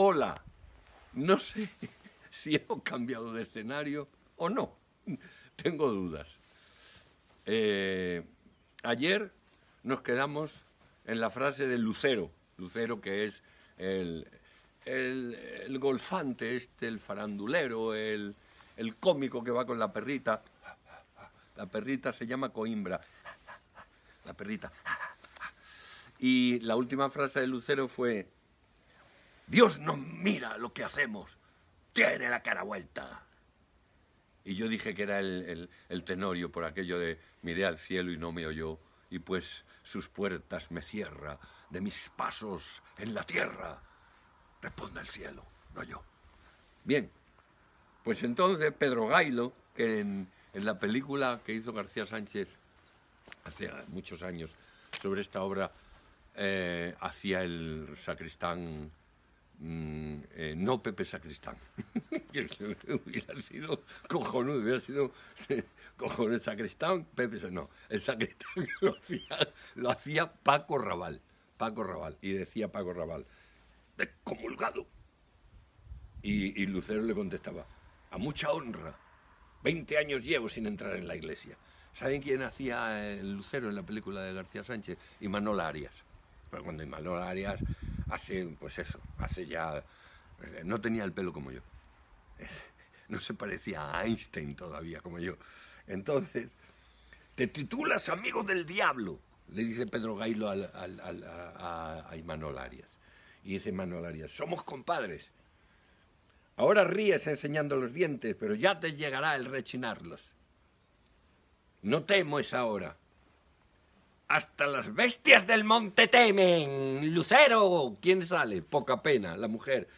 hola, no sé si he cambiado de escenario o no, tengo dudas. Eh, ayer nos quedamos en la frase de Lucero, Lucero que es el, golfante, este, el farandulero, el, el cómico que va con la perrita. La perrita se llama Coimbra. La perrita. Y la última frase de Lucero fue, Dios nos mira lo que hacemos. Tiene la cara vuelta. Y yo dije que era el, tenorio por aquello de miré al cielo y no me oyó, y pues sus puertas me cierra de mis pasos en la tierra. Responda el cielo, no yo. Bien, pues entonces Pedro Gailo, que en, la película que hizo García Sánchez hace muchos años sobre esta obra, eh, hacía el sacristán Mm, eh, no Pepe Sacristán, que hubiera sido cojonudo, hubiera sido cojonudo Sacristán, Pepe, no, el Sacristán lo hacía, Paco Raval, Paco Raval, y decía Paco Raval, descomulgado. Y, y Lucero le contestaba, a mucha honra, 20 años llevo sin entrar en la iglesia. ¿Saben quién hacía el eh, Lucero en la película de García Sánchez? Y Manola Arias. Pero cuando Imanol Arias hace, pues eso, hace ya... No tenía el pelo como yo. No se parecía a Einstein todavía como yo. Entonces, te titulas amigo del diablo, le dice Pedro Gailo al, a, a Imanol Arias. Y dice Imanol Arias, somos compadres. Ahora ríes enseñando los dientes, pero ya te llegará el rechinarlos. No temo esa hora. Hasta las bestias del monte temen. Lucero, ¿quién sale? Poca pena, la mujer.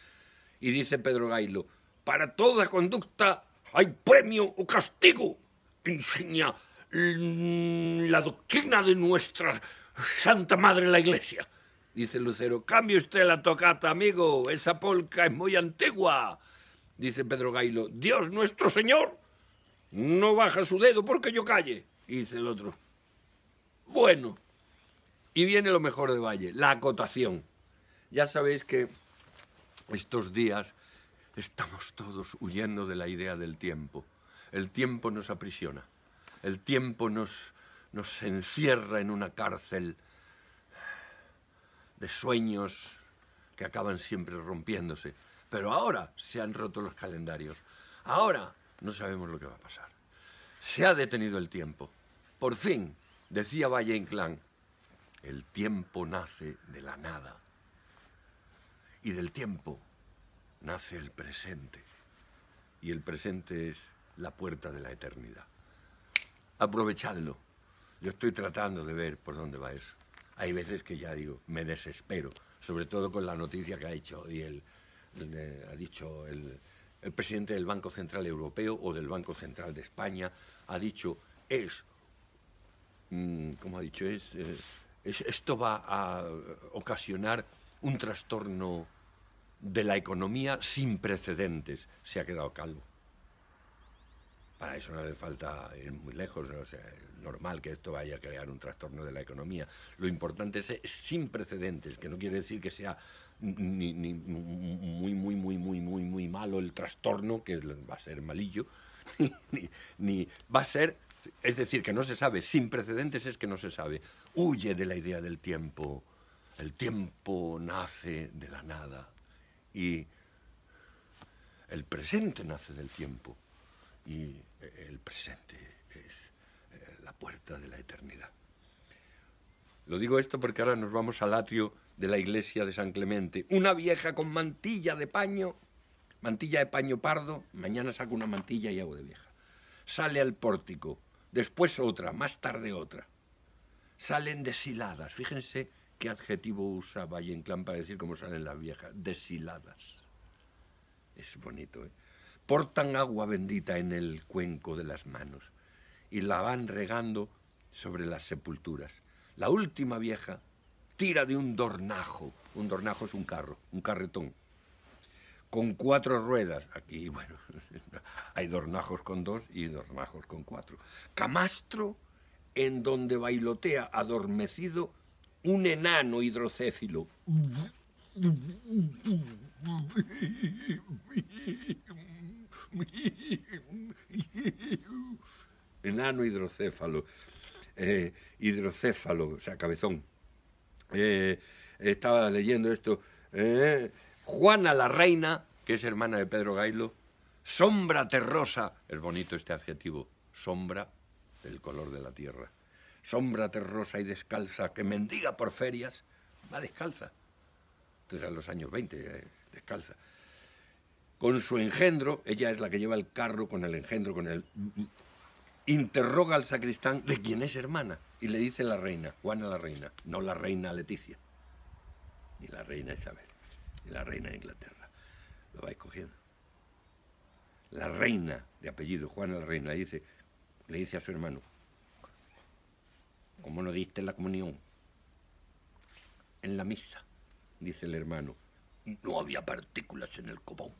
Y dice Pedro Gailo, para toda conducta hay premio o castigo. Enseña la doctrina de nuestra Santa Madre la Iglesia. Dice Lucero, cambie usted la tocata, amigo, esa polca es muy antigua. Dice Pedro Gailo, Dios nuestro Señor no baja su dedo porque yo calle. Y dice el otro, bueno, y viene lo mejor de Valle, la acotación. Ya sabéis que estos días estamos todos huyendo de la idea del tiempo. El tiempo nos aprisiona, el tiempo nos, nos encierra en una cárcel de sueños que acaban siempre rompiéndose. Pero ahora se han roto los calendarios. Ahora no sabemos lo que va a pasar. Se ha detenido el tiempo. Por fin Decía Valle Inclán, el tiempo nace de la nada y del tiempo nace el presente y el presente es la puerta de la eternidad. Aprovechadlo. Yo estoy tratando de ver por dónde va eso. Hay veces que ya digo, me desespero, sobre todo con la noticia que ha hecho y el, eh, ha dicho el presidente del Banco Central Europeo o del Banco Central de España ha dicho es Mm, como ha dicho, eh, es, esto va a ocasionar un trastorno de la economía sin precedentes. Se ha quedado calvo. Para eso no hace falta ir muy lejos, es normal que esto vaya a crear un trastorno de la economía. Lo importante es, sin precedentes, que no quiere decir que sea ni, ni muy, muy, muy, muy, muy, muy malo el trastorno, que va a ser malillo, ni va a ser es decir, que no se sabe. Sin precedentes es que no se sabe. Huye de la idea del tiempo. El tiempo nace de la nada. Y el presente nace del tiempo. Y el presente es eh, la puerta de la eternidad. Lo digo esto porque ahora nos vamos al atrio de la iglesia de San Clemente. Una vieja con mantilla de paño, mantilla de paño pardo, mañana saco una mantilla y hago de vieja. Sale al pórtico después otra, más tarde otra. Salen deshiladas. Fíjense qué adjetivo usa Valle Inclán para decir cómo salen las viejas. Deshiladas. Es bonito, ¿eh? Portan agua bendita en el cuenco de las manos y la van regando sobre las sepulturas. La última vieja tira de un dornajo. Un dornajo es un carro, un carretón con cuatro ruedas. Aquí, bueno, hay dornajos con dos y dornajos con cuatro. Camastro en donde bailotea adormecido un enano hidrocéfilo. Enano hidrocéfalo, eh, hidrocéfalo, o sea, cabezón. Eh, estaba leyendo esto. Eh, Juana la Reina, que es hermana de Pedro Gailo, sombra terrosa, es bonito este adjetivo, sombra del color de la tierra, sombra terrosa y descalza que mendiga por ferias, va descalza, entonces a los años 20, eh, descalza. Con su engendro, ella es la que lleva el carro con el engendro, con el... Interroga al sacristán de quién es hermana y le dice la reina, Juana la reina, no la reina Leticia, ni la reina Isabel la reina de Inglaterra. Lo va escogiendo. La reina, de apellido Juana la reina, dice, le dice a su hermano, ¿cómo no diste la comunión? En la misa, dice el hermano, no había partículas en el copón.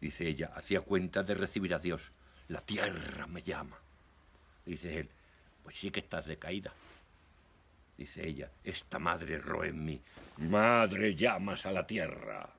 Dice ella, hacía cuenta de recibir a Dios. La tierra me llama. Dice él, pues sí que estás decaída dice ella, esta madre roe en mí. Madre llamas a la tierra.